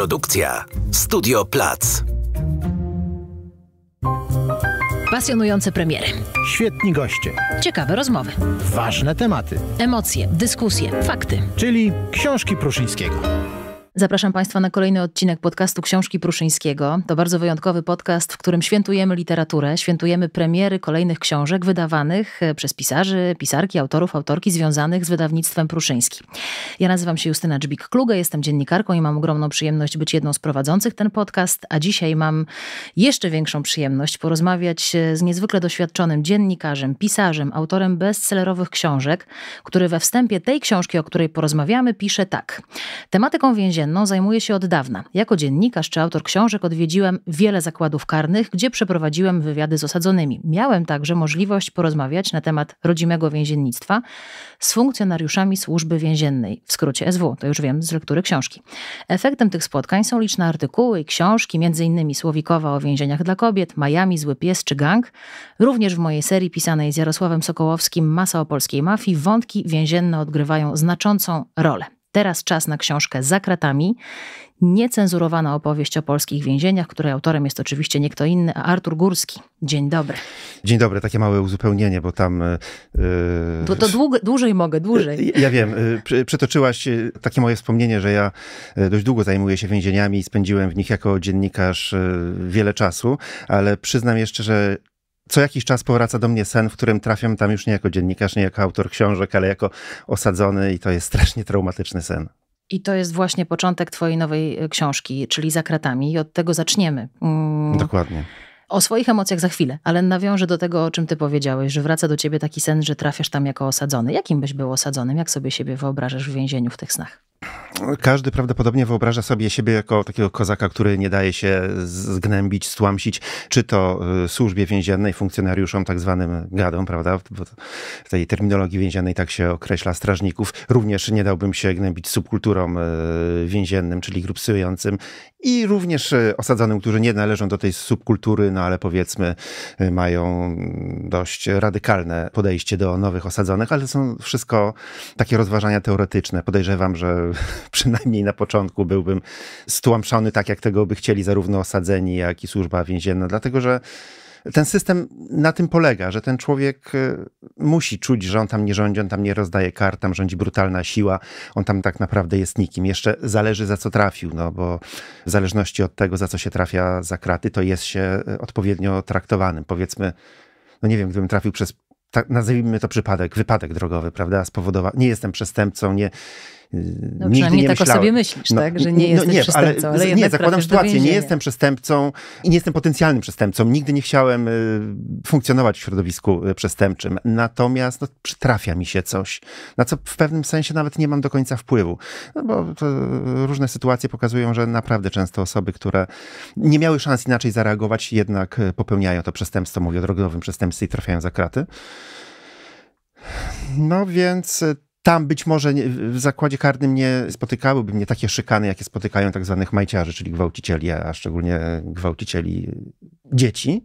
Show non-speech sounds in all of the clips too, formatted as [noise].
Produkcja Studio Plac. Pasjonujące premiery. Świetni goście. Ciekawe rozmowy. Ważne tematy. Emocje, dyskusje, fakty. Czyli książki Pruszyńskiego. Zapraszam Państwa na kolejny odcinek podcastu Książki Pruszyńskiego. To bardzo wyjątkowy podcast, w którym świętujemy literaturę, świętujemy premiery kolejnych książek wydawanych e, przez pisarzy, pisarki, autorów, autorki związanych z wydawnictwem Pruszyński. Ja nazywam się Justyna Dżbik-Kluga, jestem dziennikarką i mam ogromną przyjemność być jedną z prowadzących ten podcast, a dzisiaj mam jeszcze większą przyjemność porozmawiać e, z niezwykle doświadczonym dziennikarzem, pisarzem, autorem bestsellerowych książek, który we wstępie tej książki, o której porozmawiamy, pisze tak. Tematyką więzienną Zajmuje zajmuję się od dawna. Jako dziennikarz czy autor książek odwiedziłem wiele zakładów karnych, gdzie przeprowadziłem wywiady z osadzonymi. Miałem także możliwość porozmawiać na temat rodzimego więziennictwa z funkcjonariuszami służby więziennej, w skrócie SW, to już wiem z lektury książki. Efektem tych spotkań są liczne artykuły i książki, m.in. Słowikowa o więzieniach dla kobiet, Miami, Zły Pies czy Gang. Również w mojej serii pisanej z Jarosławem Sokołowskim Masa o polskiej mafii wątki więzienne odgrywają znaczącą rolę. Teraz czas na książkę Za kratami. Niecenzurowana opowieść o polskich więzieniach, której autorem jest oczywiście nie kto inny, a Artur Górski. Dzień dobry. Dzień dobry, takie małe uzupełnienie, bo tam. Yy... To, to dłużej mogę, dłużej. Ja wiem, yy, takie moje wspomnienie, że ja dość długo zajmuję się więzieniami i spędziłem w nich jako dziennikarz wiele czasu, ale przyznam jeszcze, że co jakiś czas powraca do mnie sen, w którym trafiam tam już nie jako dziennikarz, nie jako autor książek, ale jako osadzony i to jest strasznie traumatyczny sen. I to jest właśnie początek Twojej nowej e, książki, czyli Za kratami, i od tego zaczniemy. Mm. Dokładnie. O swoich emocjach za chwilę, ale nawiążę do tego, o czym Ty powiedziałeś, że wraca do Ciebie taki sen, że trafiasz tam jako osadzony. Jakim byś był osadzonym? Jak sobie siebie wyobrażasz w więzieniu w tych snach? Każdy prawdopodobnie wyobraża sobie siebie jako takiego kozaka, który nie daje się zgnębić, stłamsić, czy to y, służbie więziennej, funkcjonariuszom, tak zwanym gadom, prawda? Bo w tej terminologii więziennej tak się określa strażników. Również nie dałbym się gnębić subkulturom y, więziennym, czyli grup i również y, osadzonym, którzy nie należą do tej subkultury, no ale powiedzmy mają dość radykalne podejście do nowych osadzonych, ale są wszystko takie rozważania teoretyczne. Podejrzewam, że [laughs] przynajmniej na początku byłbym stłamszony tak, jak tego by chcieli zarówno osadzeni, jak i służba więzienna, dlatego że ten system na tym polega, że ten człowiek e, musi czuć, że on tam nie rządzi, on tam nie rozdaje kart, tam rządzi brutalna siła, on tam tak naprawdę jest nikim. Jeszcze zależy za co trafił, no bo w zależności od tego, za co się trafia za kraty, to jest się e, odpowiednio traktowanym. Powiedzmy, no nie wiem, gdybym trafił przez tak, nazwijmy to przypadek, wypadek drogowy, prawda, spowodował, Nie jestem przestępcą, nie, no, nigdy przynajmniej nie tak o sobie myślisz, no, tak? Że nie no, nie, przestępcą. Ale, ale nie, zakładam sytuację, nie jestem przestępcą i nie jestem potencjalnym przestępcą. Nigdy nie chciałem y, funkcjonować w środowisku y, przestępczym. Natomiast no, przytrafia mi się coś, na co w pewnym sensie nawet nie mam do końca wpływu. No bo y, różne sytuacje pokazują, że naprawdę często osoby, które nie miały szans inaczej zareagować, jednak popełniają to przestępstwo. Mówię o drogowym przestępstwie i trafiają za kraty. No więc tam być może w zakładzie karnym nie spotykałyby mnie takie szykany, jakie spotykają tak zwanych majciarzy, czyli gwałcicieli, a szczególnie gwałcicieli dzieci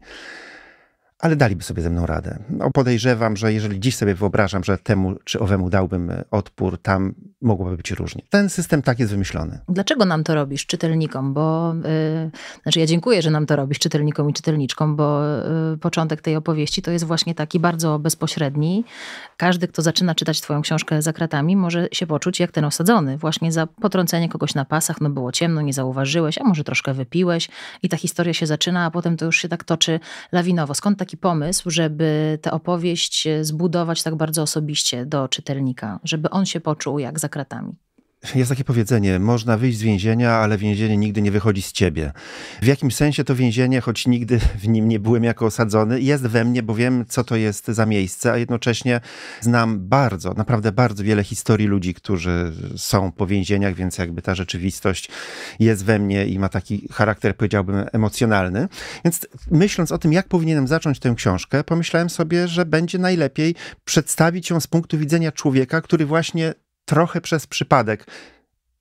ale daliby sobie ze mną radę. No, podejrzewam, że jeżeli dziś sobie wyobrażam, że temu czy owemu dałbym e, odpór, tam mogłoby być różnie. Ten system tak jest wymyślony. Dlaczego nam to robisz czytelnikom? Bo yy, znaczy ja dziękuję, że nam to robisz czytelnikom i czytelniczkom, bo yy, początek tej opowieści to jest właśnie taki bardzo bezpośredni. Każdy, kto zaczyna czytać twoją książkę za kratami, może się poczuć jak ten osadzony, właśnie za potrącenie kogoś na pasach, no było ciemno, nie zauważyłeś, a może troszkę wypiłeś i ta historia się zaczyna, a potem to już się tak toczy lawinowo. Skąd ta taki pomysł, żeby tę opowieść e, zbudować tak bardzo osobiście do czytelnika, żeby on się poczuł jak za kratami? Jest takie powiedzenie, można wyjść z więzienia, ale więzienie nigdy nie wychodzi z ciebie. W jakim sensie to więzienie, choć nigdy w nim nie byłem jako osadzony, jest we mnie, bo wiem, co to jest za miejsce, a jednocześnie znam bardzo, naprawdę bardzo wiele historii ludzi, którzy są po więzieniach, więc jakby ta rzeczywistość jest we mnie i ma taki charakter, powiedziałbym, emocjonalny. Więc myśląc o tym, jak powinienem zacząć tę książkę, pomyślałem sobie, że będzie najlepiej przedstawić ją z punktu widzenia człowieka, który właśnie trochę przez przypadek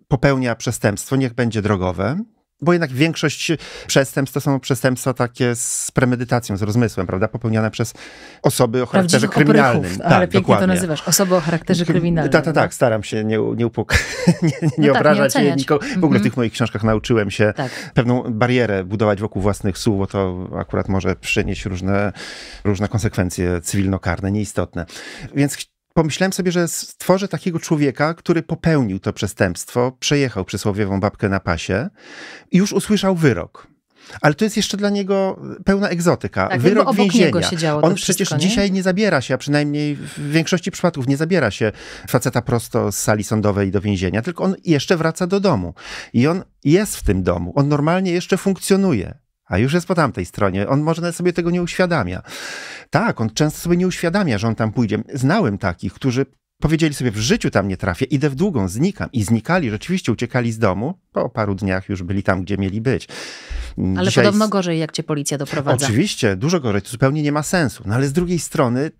popełnia przestępstwo, niech będzie drogowe, bo jednak większość przestępstw to są przestępstwa takie z premedytacją, z rozmysłem, prawda? Popełniane przez osoby o charakterze kryminalnym. Tak, ale tak, pięknie dokładnie. to nazywasz. Osoby o charakterze kryminalnym. Tak, tak, tak. No. Staram się nie, nie, upuk- nie, [laughs] nie, nie no obrażać tak, nie nikogo. W ogóle w mhm. tych moich książkach nauczyłem się tak. pewną barierę budować wokół własnych słów, bo to akurat może przynieść różne, różne konsekwencje cywilno-karne, nieistotne. Więc pomyślałem sobie, że stworzę takiego człowieka, który popełnił to przestępstwo, przejechał przysłowiową babkę na pasie i już usłyszał wyrok. Ale to jest jeszcze dla niego e, pełna egzotyka. Tak, Wyrok więzienia. On przecież nie? dzisiaj nie zabiera się, a przynajmniej w większości przypadków nie zabiera się faceta prosto z sali sądowej do więzienia, tylko on jeszcze wraca do domu. I on jest w tym domu. On normalnie jeszcze funkcjonuje a już jest po tamtej stronie. On może sobie tego nie uświadamia. Tak, on często sobie nie uświadamia, że on tam pójdzie. Znałem takich, którzy powiedzieli sobie, w życiu tam nie trafię, idę w długą, znikam. I znikali, rzeczywiście uciekali z domu. Po paru dniach już byli tam, gdzie mieli być. Ale Dzisiaj podobno gorzej, jak cię policja doprowadza. Oczywiście, dużo gorzej, to zupełnie nie ma sensu. No ale z drugiej strony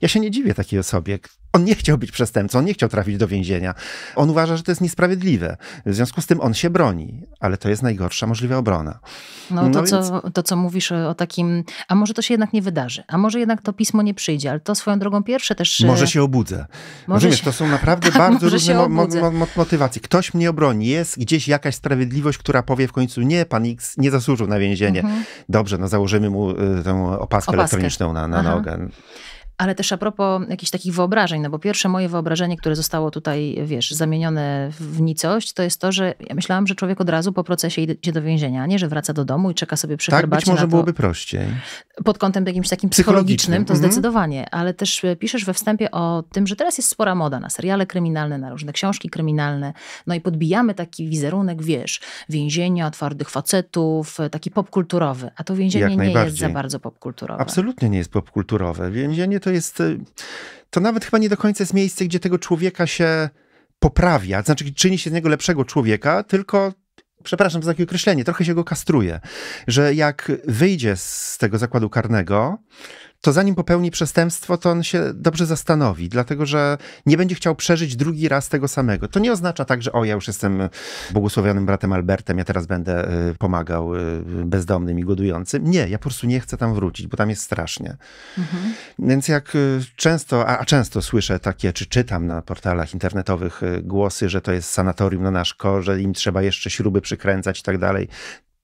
ja się nie dziwię takiej osobie. On nie chciał być przestępcą, on nie chciał trafić do więzienia. On uważa, że to jest niesprawiedliwe. W związku z tym on się broni, ale to jest najgorsza możliwa obrona. No, no to, więc... co, to, co mówisz o takim, a może to się jednak nie wydarzy, a może jednak to pismo nie przyjdzie, ale to swoją drogą pierwsze też... E, może się obudzę. Może się... to są naprawdę tak, [laughs] bardzo różne mo mo mo motywacje. Ktoś mnie obroni, jest gdzieś jakaś sprawiedliwość, która powie w końcu, nie, pan X nie zasłużył na więzienie. Mhm. Dobrze, no założymy mu y, e, tę opaskę, opaskę. elektroniczną na, na nogę. Ale też a propos jakichś takich wyobrażeń, no bo pierwsze moje wyobrażenie, które zostało tutaj, wiesz, zamienione w nicość, to jest to, że ja myślałam, że człowiek od razu po procesie idzie do więzienia, a nie, że wraca do domu i czeka sobie przy tak, herbacie. Tak, może byłoby prościej. Pod kątem jakimś takim psychologicznym, to mhm. zdecydowanie. Ale też e, piszesz we wstępie o tym, że teraz jest spora moda na seriale kryminalne, na różne książki kryminalne, no i podbijamy taki wizerunek, wiesz, więzienia, twardych facetów, e, taki popkulturowy. A to więzienie nie jest za bardzo popkulturowe. Absolutnie nie jest popkulturowe. Więzienie to jest, y, to nawet chyba nie do końca jest miejsce, gdzie tego człowieka się poprawia, to znaczy czyni się z niego lepszego człowieka, tylko przepraszam za takie określenie, trochę się go kastruje, że jak wyjdzie z tego zakładu karnego, to zanim popełni przestępstwo, to on się dobrze zastanowi, dlatego że nie będzie chciał przeżyć drugi raz tego samego. To nie oznacza tak, że o, ja już jestem błogosławionym bratem Albertem, ja teraz będę y, pomagał y, bezdomnym i godującym. Nie, ja po prostu nie chcę tam wrócić, bo tam jest strasznie. Mhm. Więc jak y, często, a, często słyszę takie, czy czytam na portalach internetowych głosy, że to jest sanatorium na nasz korze, im trzeba jeszcze śruby przykręcać i tak dalej,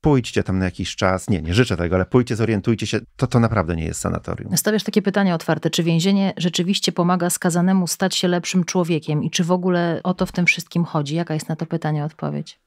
pójdźcie tam na jakiś czas. Nie, nie życzę tego, ale pójdźcie, zorientujcie się. To, to naprawdę nie jest sanatorium. Stawiasz takie pytanie otwarte. Czy więzienie rzeczywiście pomaga skazanemu stać się lepszym człowiekiem i czy w ogóle o to w tym wszystkim chodzi? Jaka jest na to pytanie odpowiedź?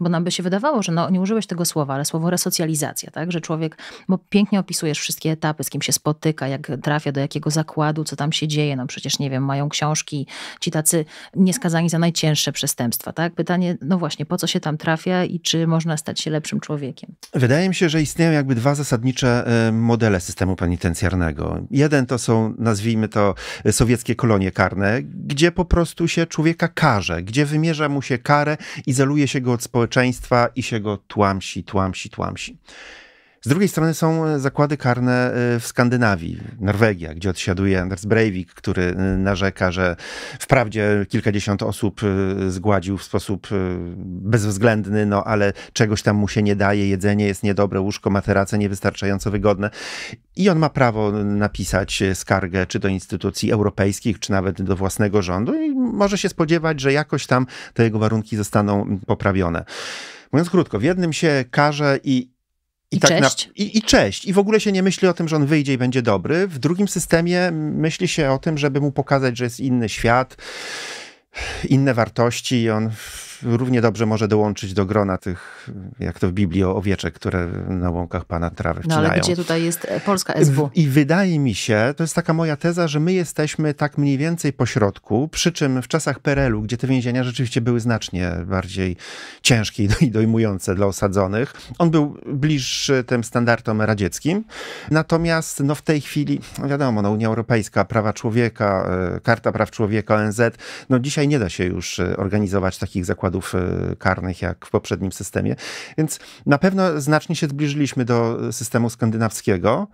Bo nam by się wydawało, że no, nie użyłeś tego słowa, ale słowo resocjalizacja, tak? Że człowiek, bo pięknie opisujesz wszystkie etapy, z kim się spotyka, jak trafia do jakiego zakładu, co tam się dzieje. No przecież, nie wiem, mają książki ci tacy nieskazani za najcięższe przestępstwa, tak? Pytanie, no właśnie, po co się tam trafia i czy można stać się lepszym człowiekiem? Wydaje mi się, że istnieją jakby dwa zasadnicze e, modele systemu penitencjarnego. Jeden to są, nazwijmy to, e, sowieckie kolonie karne, gdzie po prostu się człowieka karze, gdzie wymierza mu się karę, izoluje się go od społeczeństwa, społeczeństwa i się go tłamsi, tłamsi, tłamsi. Z drugiej strony są e, zakłady karne e, w Skandynawii, Norwegia, gdzie odsiaduje Anders Breivik, który e, narzeka, że wprawdzie kilkadziesiąt osób zgładził w sposób bezwzględny, no ale czegoś tam mu się nie daje, jedzenie jest niedobre, łóżko, materace niewystarczająco wygodne. I on ma prawo napisać skargę czy do instytucji europejskich, czy nawet do własnego rządu i może się spodziewać, że jakoś tam te jego warunki zostaną poprawione. Mówiąc krótko, w jednym się karze i i, tak cześć. Na, i, I cześć. I w ogóle się nie myśli o tym, że on wyjdzie i będzie dobry. W drugim systemie myśli się o tym, żeby mu pokazać, że jest inny świat, inne wartości i on równie dobrze może dołączyć do grona tych, jak to w Biblii, owieczek, które na łąkach pana trawy wcinają. No ale gdzie tutaj jest e, Polska SW? I wydaje mi się, to jest taka moja teza, że my jesteśmy tak mniej więcej po środku, przy czym w czasach PRL-u, gdzie te więzienia rzeczywiście były znacznie bardziej ciężkie i dojmujące dla osadzonych, on był bliższy tym standardom radzieckim. Natomiast no, w tej chwili, no, wiadomo, no, Unia Europejska, prawa człowieka, e, Karta Praw Człowieka, ONZ, no dzisiaj nie da się już e, organizować takich zakładów E, karnych jak w poprzednim systemie. Więc na pewno znacznie się zbliżyliśmy do systemu skandynawskiego.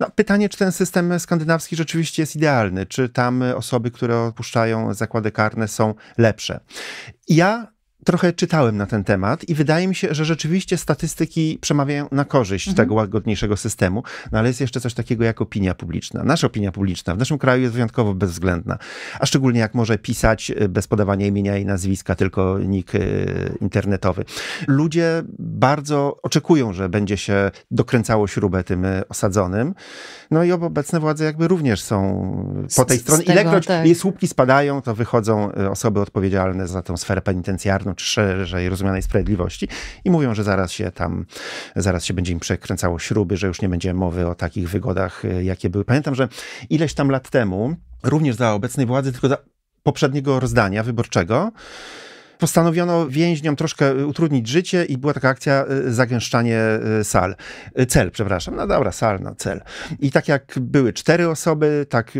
No, pytanie, czy ten system skandynawski rzeczywiście jest idealny, czy tam osoby, które opuszczają zakłady karne są lepsze. Ja trochę czytałem na ten temat i wydaje mi się, że rzeczywiście statystyki przemawiają na korzyść mhm. tego łagodniejszego systemu, no ale jest jeszcze coś takiego jak opinia publiczna. Nasza opinia publiczna w naszym kraju jest wyjątkowo bezwzględna, a szczególnie jak może pisać e, bez podawania imienia i nazwiska, tylko nick e, internetowy. Ludzie bardzo oczekują, że będzie się dokręcało śrubę tym e, osadzonym, no i obecne władze jakby również są po tej stronie. Ilekroć tak. słupki spadają, to wychodzą osoby odpowiedzialne za tą sferę penitencjarną, czy szerzej rozumianej sprawiedliwości i mówią, że zaraz się tam, zaraz się będzie im przekręcało śruby, że już nie będzie mowy o takich wygodach, e, jakie były. Pamiętam, że ileś tam lat temu, również za obecnej władzy, tylko za poprzedniego rozdania wyborczego, postanowiono więźniom troszkę e, utrudnić życie i była taka akcja e, zagęszczanie sal. Cel, przepraszam. No dobra, sal, no cel. I tak jak były cztery osoby, tak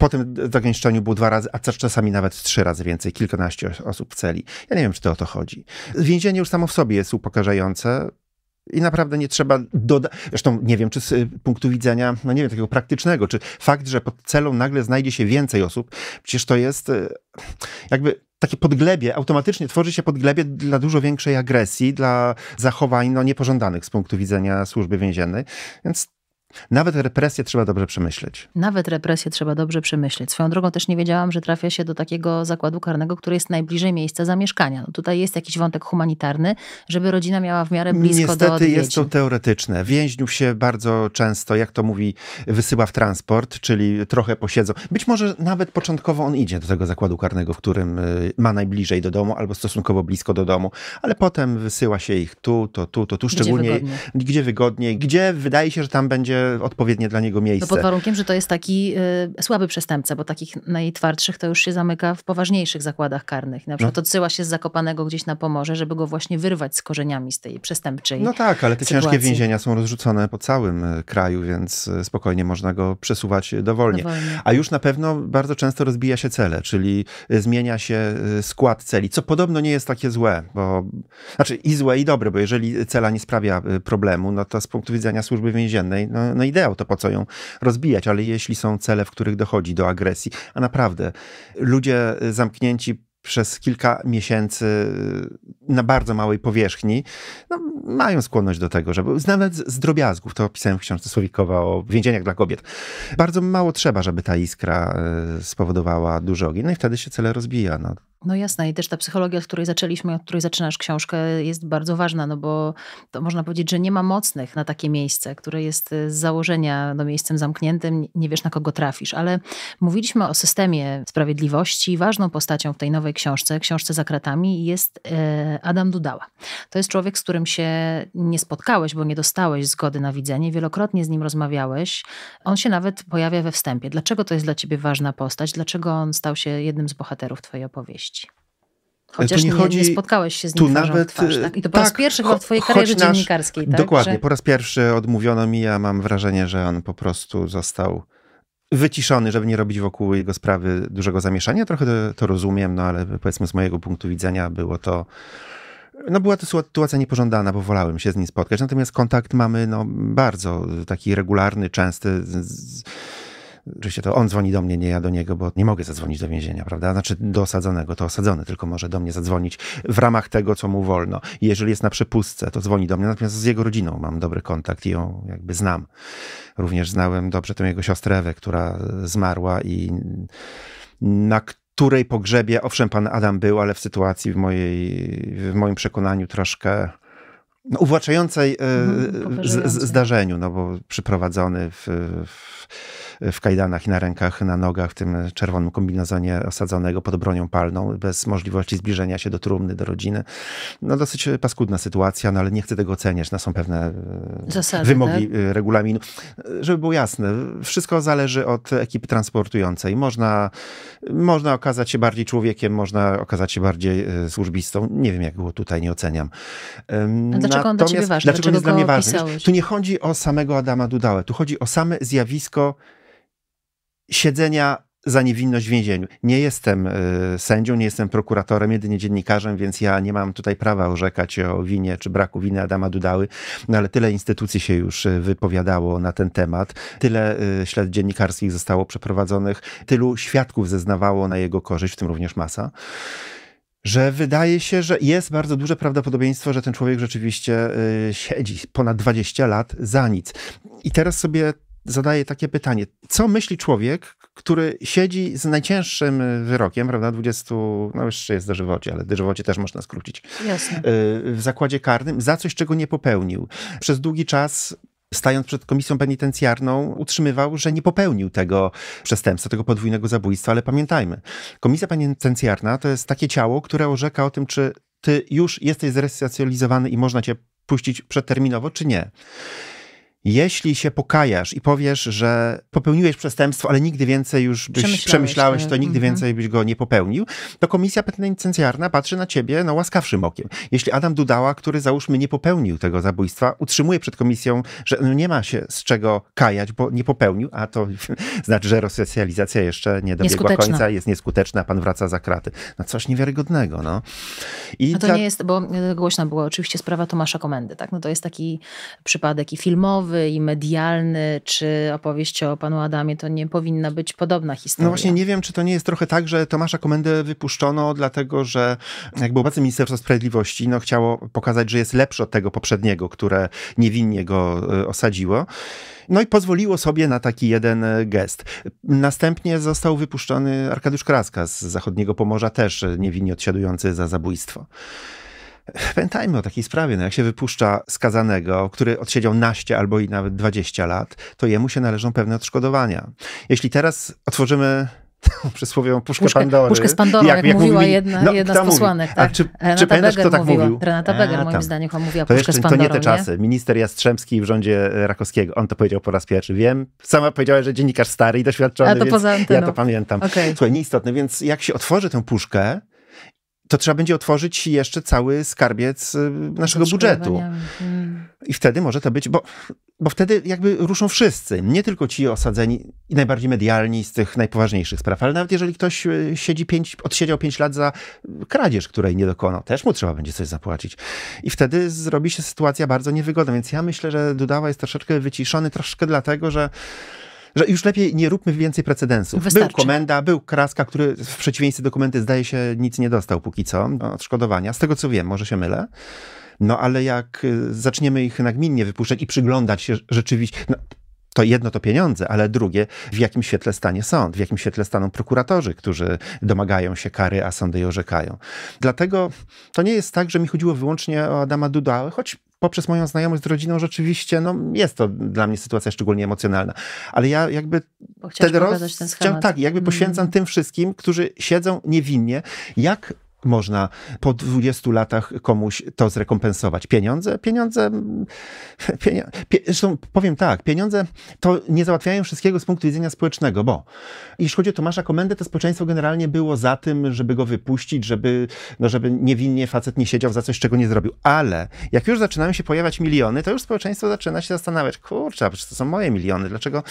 po tym zagęszczeniu było dwa razy, a czasami nawet trzy razy więcej, kilkanaście osób w celi. Ja nie wiem, czy to o to chodzi. Więzienie już samo w sobie jest upokarzające. I naprawdę nie trzeba dodać. Zresztą nie wiem, czy z y, punktu widzenia, no nie wiem, takiego praktycznego, czy fakt, że pod celą nagle znajdzie się więcej osób, przecież to jest y, jakby takie podglebie, automatycznie tworzy się podglebie dla dużo większej agresji, dla zachowań no, niepożądanych z punktu widzenia służby więziennej. Więc nawet represje trzeba dobrze przemyśleć. Nawet represje trzeba dobrze przemyśleć. Swoją drogą też nie wiedziałam, że trafia się do takiego zakładu karnego, który jest najbliżej miejsca zamieszkania. No tutaj jest jakiś wątek humanitarny, żeby rodzina miała w miarę blisko Niestety do Niestety jest to teoretyczne. Więźniów się bardzo często, jak to mówi, wysyła w transport, czyli trochę posiedzą. Być może nawet początkowo on idzie do tego zakładu karnego, w którym y, ma najbliżej do domu albo stosunkowo blisko do domu, ale potem wysyła się ich tu, to tu, to tu, szczególnie gdzie wygodniej, gdzie, wygodniej, gdzie wydaje się, że tam będzie odpowiednie dla niego miejsce. No pod warunkiem, że to jest taki y, słaby przestępca, bo takich najtwardszych to już się zamyka w poważniejszych zakładach karnych. Na przykład no. odsyła się z Zakopanego gdzieś na Pomorze, żeby go właśnie wyrwać z korzeniami z tej przestępczej No tak, ale te sytuacji. ciężkie więzienia są rozrzucone po całym e, kraju, więc e, spokojnie można go przesuwać dowolnie. dowolnie. A już na pewno bardzo często rozbija się cele, czyli e, zmienia się skład celi, co podobno nie jest takie złe, bo znaczy i złe i dobre, bo jeżeli cela nie sprawia problemu, no to z punktu widzenia służby więziennej no, no ideał, to po co ją rozbijać, ale jeśli są cele, w których dochodzi do agresji, a naprawdę ludzie zamknięci przez kilka miesięcy na bardzo małej powierzchni, no, mają skłonność do tego, żeby nawet z drobiazgów, to opisałem w książce Słowikowa o więzieniach dla kobiet, bardzo mało trzeba, żeby ta iskra e, spowodowała duży ogień, no i wtedy się cele rozbija. No, no jasne, i też ta psychologia, od której zaczęliśmy, od której zaczynasz książkę, jest bardzo ważna, no bo to można powiedzieć, że nie ma mocnych na takie miejsce, które jest y, z założenia no, miejscem zamkniętym, nie wiesz na kogo trafisz. Ale mówiliśmy o systemie sprawiedliwości. Ważną postacią w tej nowej książce, książce za kratami, jest y, Adam Dudała. To jest człowiek, z którym się nie spotkałeś, bo nie dostałeś zgody na widzenie, wielokrotnie z nim rozmawiałeś. On się nawet pojawia we wstępie. Dlaczego to jest dla ciebie ważna postać? Dlaczego on stał się jednym z bohaterów twojej opowieści? twarzość. E, Chociaż nie, nie, chodzi, nie spotkałeś się z nim tu nawet, twarz, tak? I to po tak, raz pierwszy cho, w twojej karierze nasz, dziennikarskiej, tak? Dokładnie, że... po raz pierwszy odmówiono mi, ja mam wrażenie, że on po prostu został wyciszony, żeby nie robić wokół jego sprawy dużego zamieszania. Trochę to, rozumiem, no ale powiedzmy z mojego punktu widzenia było to no była to sytuacja niepożądana, bo wolałem się z nim spotkać. Natomiast kontakt mamy no, bardzo taki regularny, częsty. z, Oczywiście to on dzwoni do mnie, nie ja do niego, bo nie mogę zadzwonić do więzienia, prawda? Znaczy do osadzonego, to osadzony tylko może do mnie zadzwonić w ramach tego, co mu wolno. Jeżeli jest na przepustce, to dzwoni do mnie, natomiast z jego rodziną mam dobry kontakt i ją jakby znam. Również znałem dobrze tę jego siostrę Ewę, która zmarła i na której pogrzebie, owszem, pan Adam był, ale w sytuacji w, mojej, w moim przekonaniu troszkę no, uwłaczającej e, mhm, e, z, zdarzeniu, no bo przyprowadzony w, w w kajdanach i na rękach, na nogach, w tym czerwonym kombinezonie osadzonego pod bronią palną, bez możliwości zbliżenia się do trumny, do rodziny. No dosyć paskudna sytuacja, no ale nie chcę tego oceniać. No, są pewne e, Zasady, wymogi tak? E, regulaminu. Żeby było jasne, wszystko zależy od ekipy transportującej. Można, można okazać się bardziej człowiekiem, można okazać się bardziej e, służbistą. Nie wiem, jak było tutaj, nie oceniam. A dlaczego on dla ciebie ważny? Dlaczego, dlaczego jest dla mnie ważny? Tu nie chodzi o samego Adama Dudałę, tu chodzi o same zjawisko siedzenia za niewinność w więzieniu. Nie jestem e, sędzią, nie jestem prokuratorem, jedynie dziennikarzem, więc ja nie mam tutaj prawa orzekać o winie czy braku winy Adama Dudały, no ale tyle instytucji się już e, wypowiadało na ten temat, tyle e, śledztw dziennikarskich zostało przeprowadzonych, tylu świadków zeznawało na jego korzyść, w tym również masa że wydaje się, że jest bardzo duże prawdopodobieństwo, że ten człowiek rzeczywiście siedzi ponad 20 lat za nic. I teraz sobie zadaję takie pytanie. Co myśli człowiek, który siedzi z najcięższym wyrokiem, prawda, 20, no jeszcze jest dożywocie, ale dożywocie też można skrócić, Jasne. Y, w zakładzie karnym za coś, czego nie popełnił. Przez długi czas stając przed komisją penitencjarną, utrzymywał, że nie popełnił tego przestępstwa, tego podwójnego zabójstwa, ale pamiętajmy, komisja penitencjarna to jest takie ciało, które orzeka o tym, czy ty już jesteś zresocjalizowany i można cię puścić przedterminowo, czy nie. Jeśli się pokajasz i powiesz, że popełniłeś przestępstwo, ale nigdy więcej już byś przemyślałeś, przemyślałeś to, nigdy mhm. więcej byś go nie popełnił, to komisja penitencjarna patrzy na ciebie no, łaskawszym okiem. Jeśli Adam Dudała, który załóżmy nie popełnił tego zabójstwa, utrzymuje przed komisją, że no nie ma się z czego kajać, bo nie popełnił, a to [laughs] znaczy, że resocjalizacja jeszcze nie dobiegła końca, jest nieskuteczna, pan wraca za kraty. No coś niewiarygodnego. No. I no to ta... nie jest, bo e, głośna była oczywiście sprawa Tomasza Komendy, tak? No to jest taki przypadek i filmowy, i medialny, czy opowieść o panu Adamie, to nie powinna być podobna historia. No właśnie, nie wiem, czy to nie jest trochę tak, że Tomasza Komendę wypuszczono, dlatego że jakby obecne Ministerstwo Sprawiedliwości no, chciało pokazać, że jest lepszy od tego poprzedniego, które niewinnie go e, osadziło. No i pozwoliło sobie na taki jeden gest. Następnie został wypuszczony Arkadiusz Kraska z zachodniego Pomorza, też niewinnie odsiadujący za zabójstwo. Pamiętajmy o takiej sprawie, no jak się wypuszcza skazanego, który odsiedział naście albo i nawet 20 lat, to jemu się należą pewne odszkodowania. Jeśli teraz otworzymy tą przysłowiową puszkę, puszkę Pandory. Puszkę z Pandorą, jak, jak, jak mówiła jedna, no, jedna z posłanek. Tak? A czy, Renata czy pamiętasz, Beger kto tak mówiła, mówił? Renata Beger, A, moim zdaniem, omówiła puszkę jeszcze, z Pandorą. To nie te nie? czasy. Minister Jastrzębski w rządzie e, Rakowskiego, on to powiedział po raz pierwszy. Wiem, sama powiedziała, że dziennikarz stary i doświadczony, A to poza antyną. ja to pamiętam. Okay. Słuchaj, nieistotne, więc jak się otworzy tę puszkę, to trzeba będzie otworzyć jeszcze cały skarbiec y, naszego budżetu. Hmm. I wtedy może to być, bo, bo wtedy jakby ruszą wszyscy, nie tylko ci osadzeni i najbardziej medialni z tych najpoważniejszych spraw, ale nawet jeżeli ktoś y, siedzi pięć, odsiedział pięć lat za kradzież, której nie dokonał, też mu trzeba będzie coś zapłacić. I wtedy zrobi się sytuacja bardzo niewygodna, więc ja myślę, że Dudawa jest troszeczkę wyciszony, troszkę dlatego, że że już lepiej nie róbmy więcej precedensów. Wystarczy. Był komenda, był Kraska, który w przeciwieństwie do dokumenty zdaje się nic nie dostał póki co no, odszkodowania. Z tego co wiem, może się mylę. No ale jak y, zaczniemy ich nagminnie wypuszczać i przyglądać się rzeczywiście, no, to jedno to pieniądze, ale drugie, w jakim świetle stanie sąd, w jakim świetle staną prokuratorzy, którzy domagają się kary, a sądy je orzekają. Dlatego to nie jest tak, że mi chodziło wyłącznie o Adama Duda, choć poprzez moją znajomość z rodziną rzeczywiście, no jest to dla mnie sytuacja szczególnie emocjonalna. Ale ja jakby ten roz... ten chciał, tak, jakby mm. poświęcam tym wszystkim, którzy siedzą niewinnie, jak można po 20 latach komuś to zrekompensować. Pieniądze? Pieniądze. Mm, [laughs] Pienio, zresztą powiem tak, pieniądze to nie załatwiają wszystkiego z punktu widzenia społecznego, bo jeśli chodzi o Tomasza Komendę, to społeczeństwo generalnie było za tym, żeby go wypuścić, żeby, no żeby niewinnie facet nie siedział za coś, czego nie zrobił. Ale jak już zaczynają się pojawiać miliony, to już społeczeństwo zaczyna się zastanawiać, kurczę, przecież to są moje miliony, dlaczego,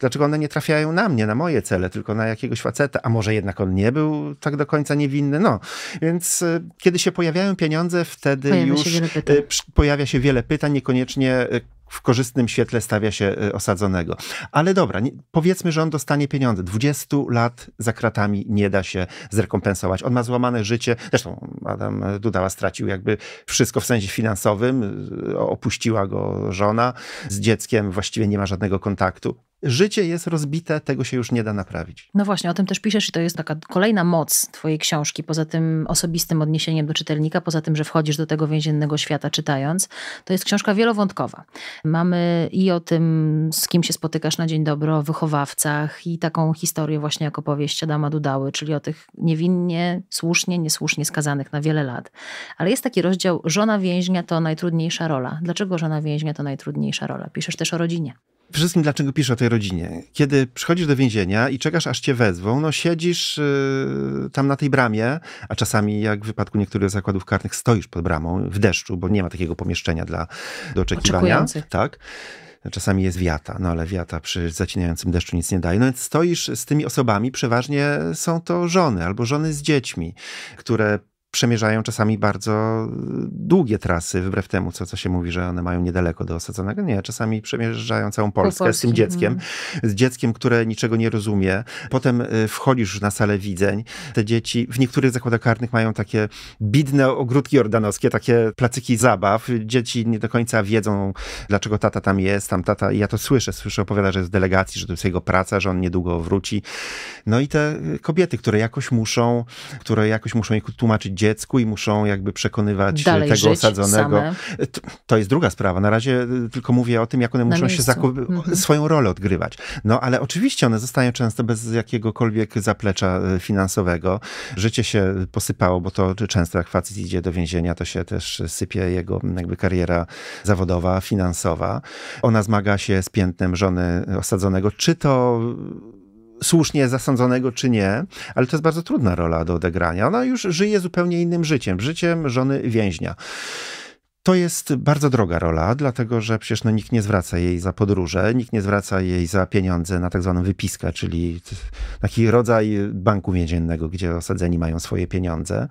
dlaczego one nie trafiają na mnie, na moje cele, tylko na jakiegoś faceta, a może jednak on nie był tak do końca niewinny? No. Więc y, kiedy się pojawiają pieniądze, wtedy pojawia już się y, pojawia się wiele pytań, niekoniecznie y, w korzystnym świetle stawia się osadzonego. Ale dobra, nie, powiedzmy, że on dostanie pieniądze. 20 lat za kratami nie da się zrekompensować. On ma złamane życie. Zresztą Adam Dudała stracił jakby wszystko w sensie finansowym. Opuściła go żona z dzieckiem, właściwie nie ma żadnego kontaktu życie jest rozbite, tego się już nie da naprawić. No właśnie, o tym też piszesz i to jest taka kolejna moc twojej książki, poza tym osobistym odniesieniem do czytelnika, poza tym, że wchodzisz do tego więziennego świata czytając. To jest książka wielowątkowa. Mamy i o tym, z kim się spotykasz na dzień dobry, o wychowawcach i taką historię właśnie jak opowieść Adama Dudały, czyli o tych niewinnie, słusznie, niesłusznie skazanych na wiele lat. Ale jest taki rozdział, żona więźnia to najtrudniejsza rola. Dlaczego żona więźnia to najtrudniejsza rola? Piszesz też o rodzinie wszystkim, dlaczego piszę o tej rodzinie. Kiedy przychodzisz do więzienia i czekasz, aż cię wezwą, no siedzisz yy, tam na tej bramie, a czasami, jak w wypadku niektórych zakładów karnych, stoisz pod bramą w deszczu, bo nie ma takiego pomieszczenia dla, do oczekiwania. Tak. Czasami jest wiata, no ale wiata przy zacinającym deszczu nic nie daje. No więc stoisz z tymi osobami, przeważnie są to żony albo żony z dziećmi, które przemierzają czasami bardzo y, długie trasy, wbrew temu, co, co się mówi, że one mają niedaleko do osadzonego. Nie, czasami przemierzają całą Polskę z tym dzieckiem, mhm. z dzieckiem, które niczego nie rozumie. Potem y, wchodzisz na salę widzeń. Te dzieci w niektórych zakładach karnych mają takie bidne ogródki jordanowskie, takie placyki zabaw. Dzieci nie do końca wiedzą, dlaczego tata tam jest, tam tata. ja to słyszę, słyszę, opowiada, że jest w delegacji, że to jest jego praca, że on niedługo wróci. No i te y, kobiety, które jakoś muszą, które jakoś muszą ich tłumaczyć dzieci, dziecku i muszą jakby przekonywać e, Dalej tego osadzonego. To, to, jest druga sprawa. Na razie e, tylko mówię o tym, jak one muszą się mhm. swoją rolę odgrywać. No ale oczywiście one zostają często bez jakiegokolwiek zaplecza e, finansowego. Życie się posypało, bo to często jak facet idzie do więzienia, to się też sypie jego jakby kariera zawodowa, finansowa. Ona zmaga się z piętnem żony osadzonego, czy to słusznie zasądzonego czy nie, ale to jest bardzo trudna rola do odegrania. Ona już żyje zupełnie innym życiem, życiem żony więźnia. To jest bardzo droga rola, dlatego że przecież no, nikt nie zwraca jej za podróże, nikt nie zwraca jej za pieniądze na tak zwaną wypiskę, czyli taki rodzaj banku więziennego, gdzie osadzeni mają swoje pieniądze.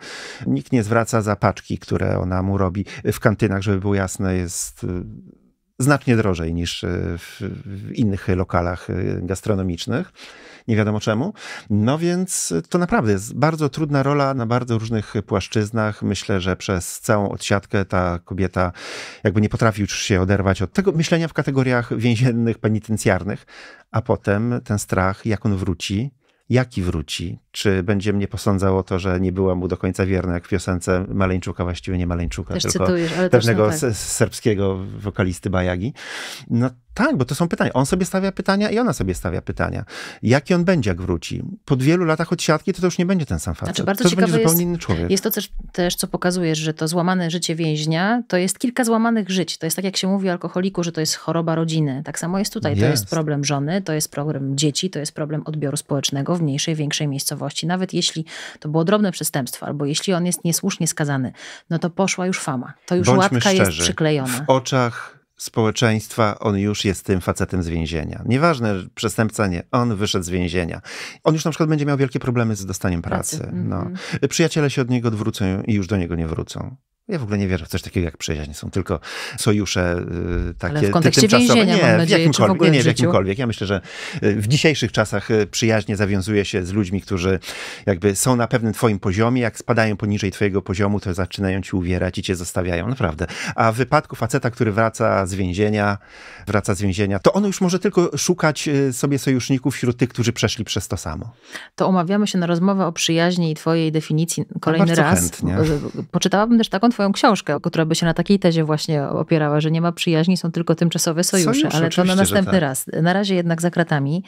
Nikt nie zwraca za paczki, które ona mu robi w kantynach, żeby było jasne, jest y, znacznie drożej niż y, w, w innych lokalach y, gastronomicznych nie wiadomo czemu. No więc to naprawdę jest bardzo trudna rola na bardzo różnych płaszczyznach. Myślę, że przez całą odsiadkę ta kobieta jakby nie potrafi już się oderwać od tego myślenia w kategoriach więziennych, penitencjarnych, a potem ten strach, jak on wróci, jaki wróci, czy będzie mnie posądzało to, że nie była mu do końca wierna, jak w piosence Maleńczuka, właściwie nie Maleńczuka, też tylko cytujesz, pewnego no tak. serbskiego wokalisty Bajagi. No tak, bo to są pytania. On sobie stawia pytania i ona sobie stawia pytania. Jaki on będzie, jak wróci? Po wielu latach odsiadki to, to już nie będzie ten sam facet. Znaczy, bardzo to ciekawe będzie zupełnie jest, inny człowiek. Jest to też, też, co pokazujesz, że to złamane życie więźnia to jest kilka złamanych żyć. To jest tak, jak się mówi o alkoholiku, że to jest choroba rodziny. Tak samo jest tutaj. Jest. To jest problem żony, to jest problem dzieci, to jest problem odbioru społecznego w mniejszej, większej miejscowości sprawiedliwości, nawet jeśli to było drobne przestępstwo, albo jeśli on jest niesłusznie skazany, no to poszła już fama. To już Bądźmy łatka szczerzy, jest przyklejona. W oczach społeczeństwa, on już jest tym facetem z więzienia. Nieważne, przestępca nie, on wyszedł z więzienia. On już na przykład będzie miał wielkie problemy z dostaniem pracy. pracy. No. Mm -hmm. Przyjaciele się od niego odwrócą i już do niego nie wrócą. Ja w ogóle nie wierzę w coś takiego jak przyjaźń. Są tylko sojusze y, takie Ale w kontekście tymczasowe. Nie, mam nadzieję, w czy w ogóle nie, nie w, w jakimkolwiek. Ja myślę, że y, w dzisiejszych czasach y, przyjaźnie zawiązuje się z ludźmi, którzy jakby są na pewnym twoim poziomie. Jak spadają poniżej twojego poziomu, to zaczynają ci uwierać i cię zostawiają. Naprawdę. A w wypadku faceta, który wraca z więzienia, wraca z więzienia, to on już może tylko szukać y, sobie sojuszników wśród tych, którzy przeszli przez to samo. To omawiamy się na rozmowę o przyjaźni i twojej definicji kolejny no raz. Chętnie. Poczytałabym też taką twoją książkę, która by się na takiej tezie właśnie opierała, że nie ma przyjaźni, są tylko tymczasowe sojusze, ale to na tak. następny tak. raz. Na razie jednak za kratami.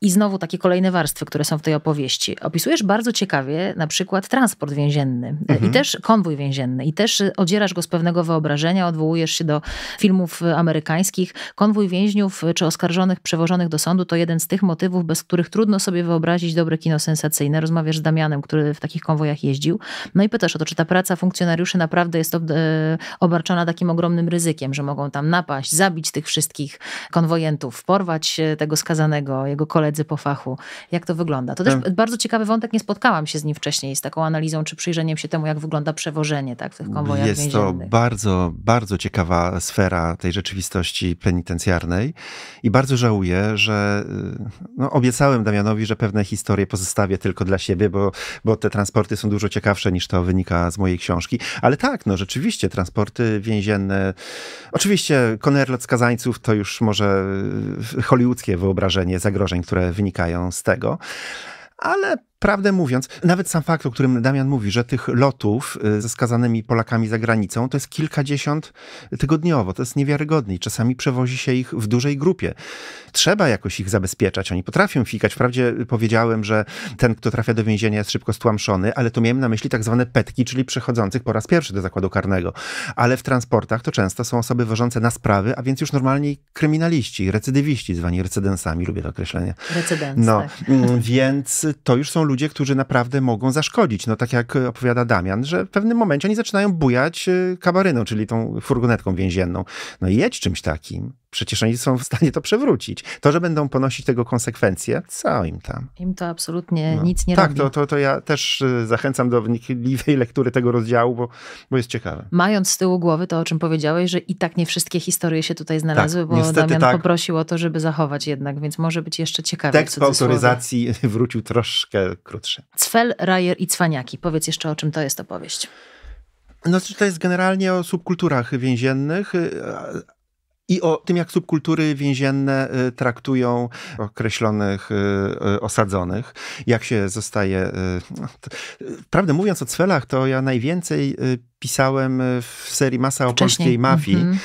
I znowu takie kolejne warstwy, które są w tej opowieści. Opisujesz bardzo ciekawie na przykład transport więzienny e, mhm. i też konwój więzienny i też e, odzierasz go z pewnego wyobrażenia, odwołujesz się do filmów e, amerykańskich. Konwój więźniów czy oskarżonych przewożonych do sądu to jeden z tych motywów, bez których trudno sobie wyobrazić dobre kino sensacyjne. Rozmawiasz z Damianem, który w takich konwojach jeździł. No i pytasz o to, czy ta praca funkcjonariuszy na naprawdę jest to e, obarczona takim ogromnym ryzykiem, że mogą tam napaść, zabić tych wszystkich konwojentów, porwać e, tego skazanego, jego koledzy po fachu. Jak to wygląda? To też tak. bardzo ciekawy wątek, nie spotkałam się z nim wcześniej, z taką analizą czy przyjrzeniem się temu, jak wygląda przewożenie tak, w tych konwojach Jest więziennych. to bardzo, bardzo ciekawa sfera tej rzeczywistości penitencjarnej i bardzo żałuję, że e, no, obiecałem Damianowi, że pewne historie pozostawię tylko dla siebie, bo, bo te transporty są dużo ciekawsze niż to wynika z mojej książki, ale tak, no rzeczywiście, transporty więzienne. Oczywiście konerlot skazańców to już może e, hollywoodzkie wyobrażenie zagrożeń, które wynikają z tego ale Prawdę mówiąc, nawet sam fakt, o którym Damian mówi, że tych lotów y, ze skazanymi Polakami za granicą to jest kilkadziesiąt tygodniowo, to jest niewiarygodne i czasami przewozi się ich w dużej grupie. Trzeba jakoś ich zabezpieczać, oni potrafią fikać. Wprawdzie powiedziałem, że ten, kto trafia do więzienia jest szybko stłamszony, ale to miałem na myśli tak zwane petki, czyli przechodzących po raz pierwszy do zakładu karnego. Ale w transportach to często są osoby wożące na sprawy, a więc już normalni kryminaliści, recydywiści, zwani recydensami, lubię to określenie. Recydens, no, tak. Mm, więc to już są ludzie, ludzie, którzy naprawdę mogą zaszkodzić. No tak jak e, opowiada Damian, że w pewnym momencie oni zaczynają bujać e, kabaryną, czyli tą furgonetką więzienną. No jedź czymś takim. Przecież oni są w stanie to przewrócić. To, że będą ponosić tego konsekwencje, co im tam? Im to absolutnie no. nic nie tak, robi. Tak, to, to, to ja też y, zachęcam do wnikliwej lektury tego rozdziału, bo, bo jest ciekawe. Mając z tyłu głowy to, o czym powiedziałeś, że i tak nie wszystkie historie się tutaj znalazły, tak, bo niestety, Damian tak. poprosił o to, żeby zachować jednak, więc może być jeszcze ciekawie. Tekst po autoryzacji [laughs] wrócił troszkę krótszy. Cfel, Rajer i Cwaniaki. Powiedz jeszcze, o czym to jest opowieść. No, to jest generalnie o subkulturach więziennych, y, i o tym, jak subkultury więzienne y, traktują określonych y, y, osadzonych, jak się zostaje. No, prawdę mówiąc o Cwelach, to ja najwięcej pisałem w serii Masa o Wcześniej. polskiej mafii. Mm -hmm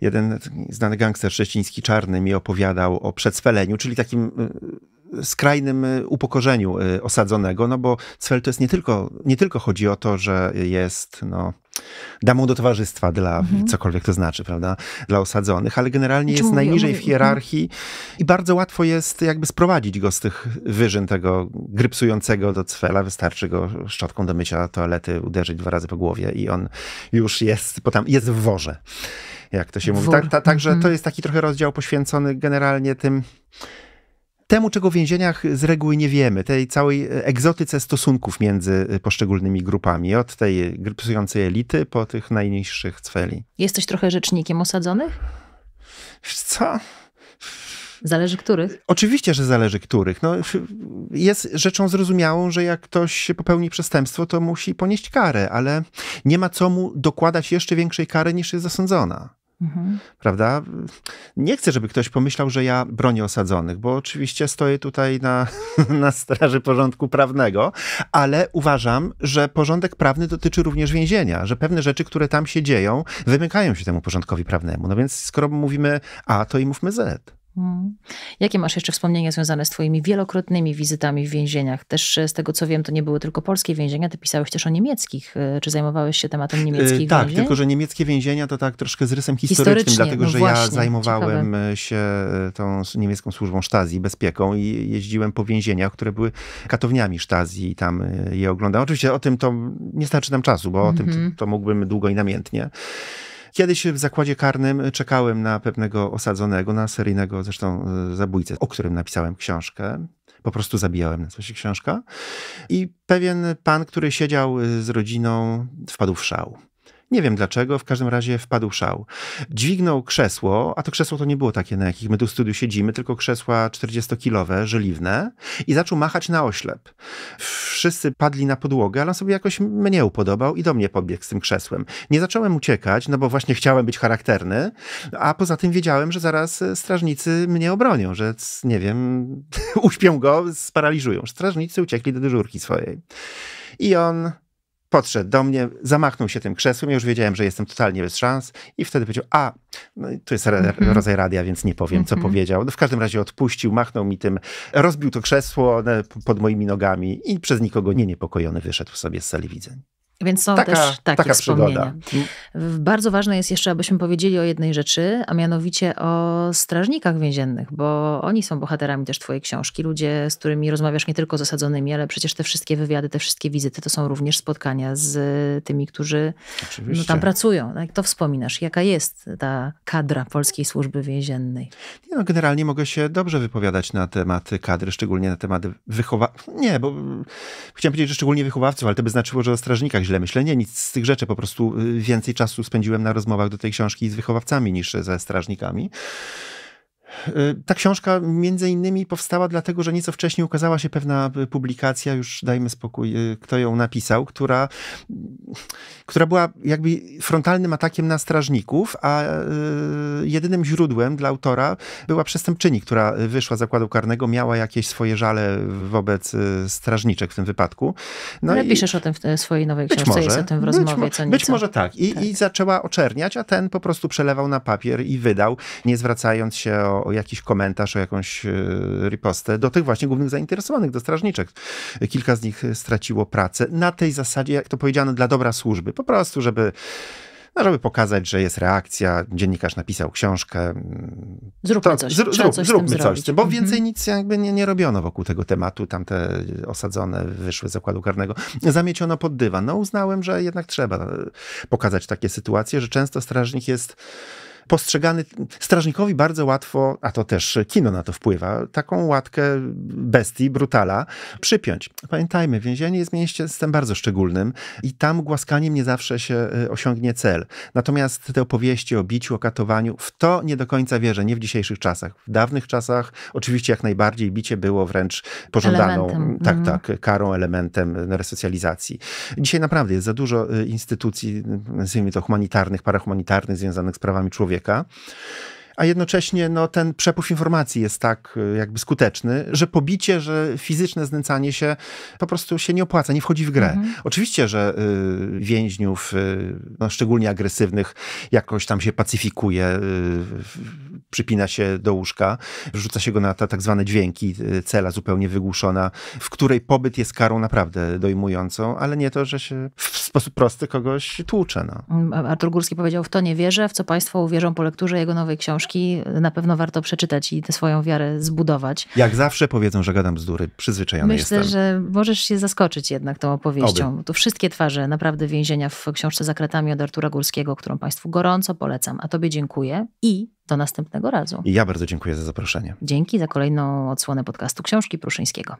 jeden znany gangster szczeciński czarny mi opowiadał o przedsweleniu, czyli takim skrajnym y, upokorzeniu y, osadzonego, no bo Cwel to jest nie tylko, nie tylko chodzi o to, że jest no, damą do towarzystwa dla mhm. cokolwiek to znaczy, prawda, dla osadzonych, ale generalnie znaczy jest mówię, najniżej mówię, w mhm. hierarchii i bardzo łatwo jest jakby sprowadzić go z tych wyżyn tego grypsującego do Cwela, wystarczy go szczotką do mycia toalety uderzyć dwa razy po głowie i on już jest, bo tam jest w worze, jak to się Wór. mówi. Tak, także ta, ta, ta, to jest taki trochę rozdział poświęcony generalnie tym temu, czego w więzieniach z reguły nie wiemy, tej całej e, egzotyce stosunków między e, poszczególnymi grupami, od tej psującej elity po tych najniższych cweli. Jesteś trochę rzecznikiem osadzonych? Co? Zależy których? Oczywiście, że zależy których. No, jest rzeczą zrozumiałą, że jak ktoś popełni przestępstwo, to musi ponieść karę, ale nie ma co mu dokładać jeszcze większej kary niż jest zasądzona. Mhm. Prawda? Nie chcę, żeby ktoś pomyślał, że ja bronię osadzonych, bo oczywiście stoję tutaj na, [laughs] na straży porządku prawnego, ale uważam, że porządek prawny dotyczy również więzienia, że pewne rzeczy, które tam się dzieją, wymykają się temu porządkowi prawnemu. No więc skoro mówimy A, to i mówmy Z. Mhm. Jakie masz jeszcze wspomnienia związane z Twoimi wielokrotnymi wizytami w więzieniach? Też e, z tego co wiem, to nie były tylko polskie więzienia, ty pisałeś też o niemieckich. E, czy zajmowałeś się tematem e, niemieckich? Yy, tak, tylko że niemieckie więzienia to tak troszkę z rysem historycznym, dlatego no że właśnie, ja zajmowałem ciekawe. się tą niemiecką służbą Stasi, bezpieką i jeździłem po więzieniach, które były katowniami Stasi i tam je oglądałem. Oczywiście o tym to nie starczy nam czasu, bo mm -hmm. o tym mhm. to, to mógłbym długo i namiętnie. Kiedyś w zakładzie karnym czekałem na pewnego osadzonego, na seryjnego zresztą e, zabójcę, o którym napisałem książkę. Po prostu zabijałem, na się książka. I pewien pan, który siedział e, z rodziną, wpadł w szał. Nie wiem dlaczego, w każdym razie wpadł szał. Dźwignął krzesło, a to krzesło to nie było takie, na jakich my tu w studiu siedzimy, tylko krzesła 40-kilowe, żeliwne i zaczął machać na oślep. Wszyscy padli na podłogę, ale on sobie jakoś mnie upodobał i do mnie pobiegł z tym krzesłem. Nie zacząłem uciekać, no bo właśnie chciałem być charakterny, a poza tym wiedziałem, że zaraz e, strażnicy mnie obronią, że nie wiem, [laughs] uśpią go, sparaliżują. Strażnicy uciekli do dyżurki swojej. I on podszedł do mnie, zamachnął się tym krzesłem, ja już wiedziałem, że jestem totalnie bez szans i wtedy powiedział, a, no jest mm -hmm. rodzaj radia, więc nie powiem, co mm -hmm. powiedział. No, w każdym razie odpuścił, machnął mi tym, rozbił to krzesło pod moimi nogami i przez nikogo nie niepokojony wyszedł sobie z sali widzeń. Więc są taka, też takie taka wspomnienia. Przygoda. Mm. Bardzo ważne jest jeszcze, abyśmy powiedzieli o jednej rzeczy, a mianowicie o strażnikach więziennych, bo oni są bohaterami też twojej książki. Ludzie, z którymi rozmawiasz nie tylko z osadzonymi, ale przecież te wszystkie wywiady, te wszystkie wizyty to są również spotkania z tymi, którzy no, tam pracują. Jak no to wspominasz? Jaka jest ta kadra polskiej służby więziennej? Nie, no, generalnie mogę się dobrze wypowiadać na tematy kadry, szczególnie na tematy wychowawców. Nie, bo chciałem powiedzieć, że szczególnie wychowawców, ale to by znaczyło, że o strażnikach źle myślenie, nic z tych rzeczy. Po prostu y, więcej czasu spędziłem na rozmowach do tej książki z wychowawcami niż ze strażnikami. Y, ta książka między innymi powstała dlatego, że nieco wcześniej ukazała się pewna y, publikacja, już dajmy spokój, y, kto ją napisał, która, która była jakby frontalnym atakiem na strażników, a jedynym źródłem dla autora była przestępczyni, która wyszła z zakładu karnego, miała jakieś swoje żale wobec strażniczek w tym wypadku. No Ale i... piszesz o tym w swojej nowej książce, może, jest o tym w rozmowie być, co Być może tak. I, tak. I zaczęła oczerniać, a ten po prostu przelewał na papier i wydał, nie zwracając się o o jakiś komentarz, o jakąś e, ripostę do tych właśnie głównych zainteresowanych, do strażniczek. Kilka z nich straciło pracę na tej zasadzie, jak to powiedziano, dla dobra służby. Po prostu, żeby no, żeby pokazać, że jest reakcja, dziennikarz napisał książkę. Zróbmy to, coś. Zr- zrób, coś zróbmy coś, bo mhm. więcej nic jakby nie, nie robiono wokół tego tematu. Tamte osadzone wyszły z zakładu karnego. Zamieciono pod dywan. No uznałem, że jednak trzeba e, pokazać takie sytuacje, że często strażnik jest postrzegany strażnikowi bardzo łatwo, a to też kino na to wpływa, taką łatkę bestii, brutala przypiąć. Pamiętajmy, więzienie jest miejscem bardzo szczególnym i tam głaskaniem nie zawsze się y, osiągnie cel. Natomiast te opowieści o biciu, o katowaniu, w to nie do końca wierzę, nie w dzisiejszych czasach. W dawnych czasach oczywiście jak najbardziej bicie było wręcz pożądaną, elementem. tak, mm. tak, karą, elementem resocjalizacji. Dzisiaj naprawdę jest za dużo y, instytucji, y, nazwijmy to humanitarnych, parahumanitarnych, związanych z prawami człowieka człowieka. a jednocześnie no, ten przepływ informacji jest tak y, jakby skuteczny, że pobicie, że fizyczne znęcanie się po prostu się nie opłaca, nie wchodzi w grę. Mhm. Oczywiście, że y, więźniów, y, no, szczególnie agresywnych, jakoś tam się pacyfikuje, y, przypina się do łóżka, rzuca się go na te tak zwane dźwięki, y, cela zupełnie wygłuszona, w której pobyt jest karą naprawdę dojmującą, ale nie to, że się w sposób prosty kogoś tłucze. No. Mm, Artur Górski powiedział, w to nie wierzę, w co państwo uwierzą po lekturze jego nowej książki książki na pewno warto przeczytać i tę swoją wiarę zbudować. Jak zawsze powiedzą, że gadam bzdury, przyzwyczajony Myślę, jestem. że możesz się zaskoczyć jednak tą opowieścią. Oby. Tu wszystkie twarze naprawdę więzienia w książce za od Artura Górskiego, którą Państwu gorąco polecam. A Tobie dziękuję i do następnego razu. I ja bardzo dziękuję za zaproszenie. Dzięki za kolejną odsłonę podcastu Książki Pruszyńskiego.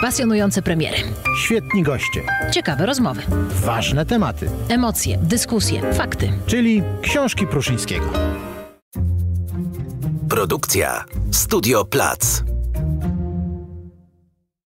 Pasjonujące premiery. Świetni goście. Ciekawe rozmowy. Ważne tematy. Emocje, dyskusje, fakty. Czyli Książki Pruszyńskiego. Produkcja Studio Plac.